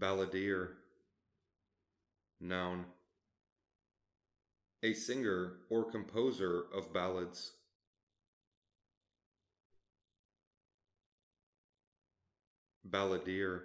balladeer. Noun. A singer or composer of ballads. Balladeer.